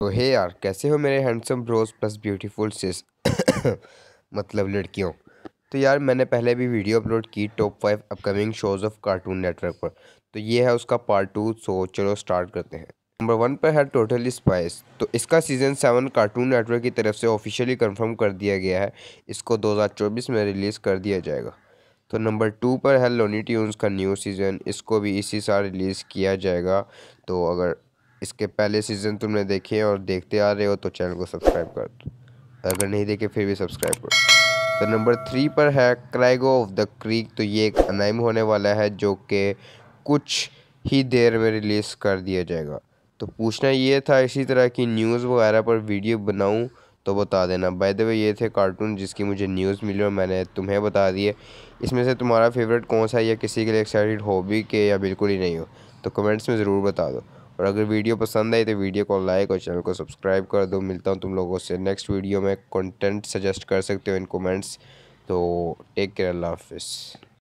तो हे यार कैसे हो मेरे handsome bros plus beautiful sis मतलब लड़कियों तो यार मैंने पहले भी वीडियो अपलोड की top five upcoming shows of Cartoon Network पर तो ये है उसका पार्ट टू सो चलो स्टार्ट करते हैं नंबर वन पर है टोटली स्पाइस तो इसका सीज़न सेवन कार्टून नेटवर्क की तरफ से ऑफिशियली कंफर्म कर दिया गया है इसको 2024 में रिलीज़ कर दिया जाएगा तो नंबर टू पर है लोनी ट्यून्स का न्यू सीज़न इसको भी इसी साल रिलीज़ किया जाएगा तो अगर इसके पहले सीज़न तुमने देखे और देखते आ रहे हो तो चैनल को सब्सक्राइब कर दो अगर नहीं देखे फिर भी सब्सक्राइब कर तो नंबर थ्री पर है क्राइगो ऑफ द क्रीक तो ये एक अनाइम होने वाला है जो कि कुछ ही देर में रिलीज़ कर दिया जाएगा तो पूछना ये था इसी तरह की न्यूज़ वगैरह पर वीडियो बनाऊँ तो बता देना बाय द वे ये थे कार्टून जिसकी मुझे न्यूज़ मिली और मैंने तुम्हें बता दिए इसमें से तुम्हारा फेवरेट कौन सा है या किसी के लिए एक्साइटेड हो भी के या बिल्कुल ही नहीं हो तो कमेंट्स में ज़रूर बता दो और अगर वीडियो पसंद आई तो वीडियो को लाइक और चैनल को सब्सक्राइब कर दो मिलता हूँ तुम लोगों से नेक्स्ट वीडियो में कंटेंट सजेस्ट कर सकते हो इन कमेंट्स तो टेक केयर अल्लाह हाफिज़